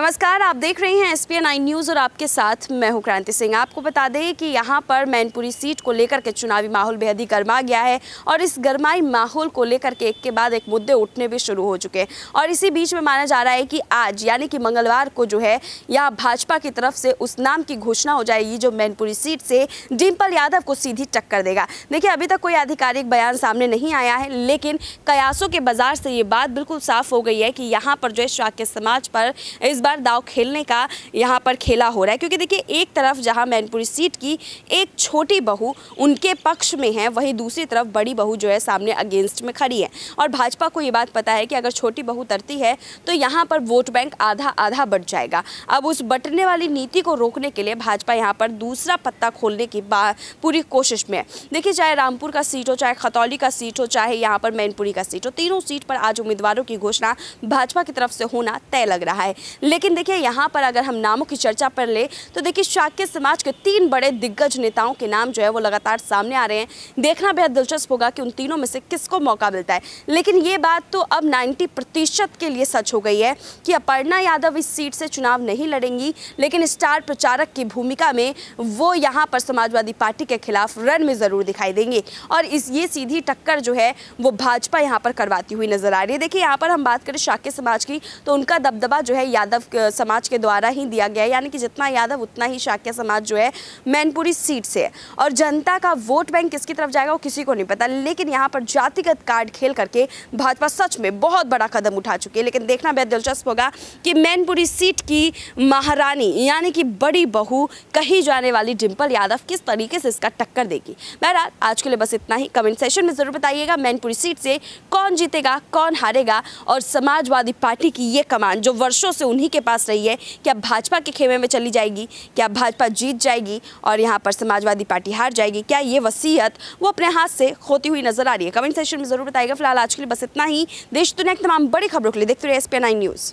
नमस्कार आप देख रहे हैं एस पी एन न्यूज़ और आपके साथ मैं हूं क्रांति सिंह आपको बता दें कि यहां पर मैनपुरी सीट को लेकर के चुनावी माहौल बेहद ही गर्मा गया है और इस गर्माई माहौल को लेकर के एक के बाद एक मुद्दे उठने भी शुरू हो चुके हैं और इसी बीच में माना जा रहा है कि आज यानी कि मंगलवार को जो है यहाँ भाजपा की तरफ से उस नाम की घोषणा हो जाएगी जो मैनपुरी सीट से डिम्पल यादव को सीधी टक्कर देगा देखिए अभी तक कोई आधिकारिक बयान सामने नहीं आया है लेकिन कयासों के बाजार से ये बात बिल्कुल साफ हो गई है कि यहाँ पर जो है शाक्य समाज पर इस बार बार दाव खेलने का यहाँ पर खेला हो रहा है क्योंकि देखिए एक तरफ जहाँ मैनपुरी सीट की एक छोटी बहू उनके पक्ष में है वहीं दूसरी तरफ बड़ी बहू जो है सामने अगेंस्ट में खड़ी है और भाजपा को ये बात पता है कि अगर छोटी बहू तरती है तो यहाँ पर वोट बैंक आधा आधा बढ़ जाएगा अब उस बटने वाली नीति को रोकने के लिए भाजपा यहाँ पर दूसरा पत्ता खोलने की पूरी कोशिश में है देखिए चाहे रामपुर का सीट हो चाहे खतौली का सीट हो चाहे यहाँ पर मैनपुरी का सीट हो तीनों सीट पर आज उम्मीदवारों की घोषणा भाजपा की तरफ से होना तय लग रहा है लेकिन देखिए यहाँ पर अगर हम नामों की चर्चा पर ले तो देखिए शाक्य समाज के तीन बड़े दिग्गज नेताओं के नाम जो है वो लगातार सामने आ रहे हैं देखना बेहद दिलचस्प होगा कि उन तीनों में से किसको मौका मिलता है लेकिन ये बात तो अब नाइन्टी प्रतिशत के लिए सच हो गई है कि अपर्णा यादव इस सीट से चुनाव नहीं लड़ेंगी लेकिन स्टार प्रचारक की भूमिका में वो यहाँ पर समाजवादी पार्टी के खिलाफ रन में ज़रूर दिखाई देंगे और इस ये सीधी टक्कर जो है वो भाजपा यहाँ पर करवाती हुई नजर आ रही है देखिए यहाँ पर हम बात करें शाक्य समाज की तो उनका दबदबा जो है यादव यादव समाज के द्वारा ही दिया गया है यानी कि जितना यादव उतना ही शाक्य समाज जो है मैनपुरी सीट से है और जनता का वोट बैंक किसकी तरफ जाएगा वो किसी को नहीं पता लेकिन यहाँ पर जातिगत कार्ड खेल करके भाजपा सच में बहुत बड़ा कदम उठा चुकी है लेकिन देखना बेहद दिलचस्प होगा कि मैनपुरी सीट की महारानी यानी कि बड़ी बहू कही जाने वाली डिम्पल यादव किस तरीके से इसका टक्कर देगी बहरहाल आज के लिए बस इतना ही कमेंट सेशन में ज़रूर बताइएगा मैनपुरी सीट से कौन जीतेगा कौन हारेगा और समाजवादी पार्टी की ये कमान जो वर्षों से उन्हीं के पास रही है कि अब भाजपा के खेमे में चली जाएगी क्या भाजपा जीत जाएगी और यहाँ पर समाजवादी पार्टी हार जाएगी क्या ये वसीयत वो अपने हाथ से खोती हुई नजर आ रही है कमेंट सेशन में जरूर बताएगा फिलहाल आज के लिए बस इतना ही देश दुनिया की तमाम बड़ी खबरों के लिए देखते रहे एस न्यूज़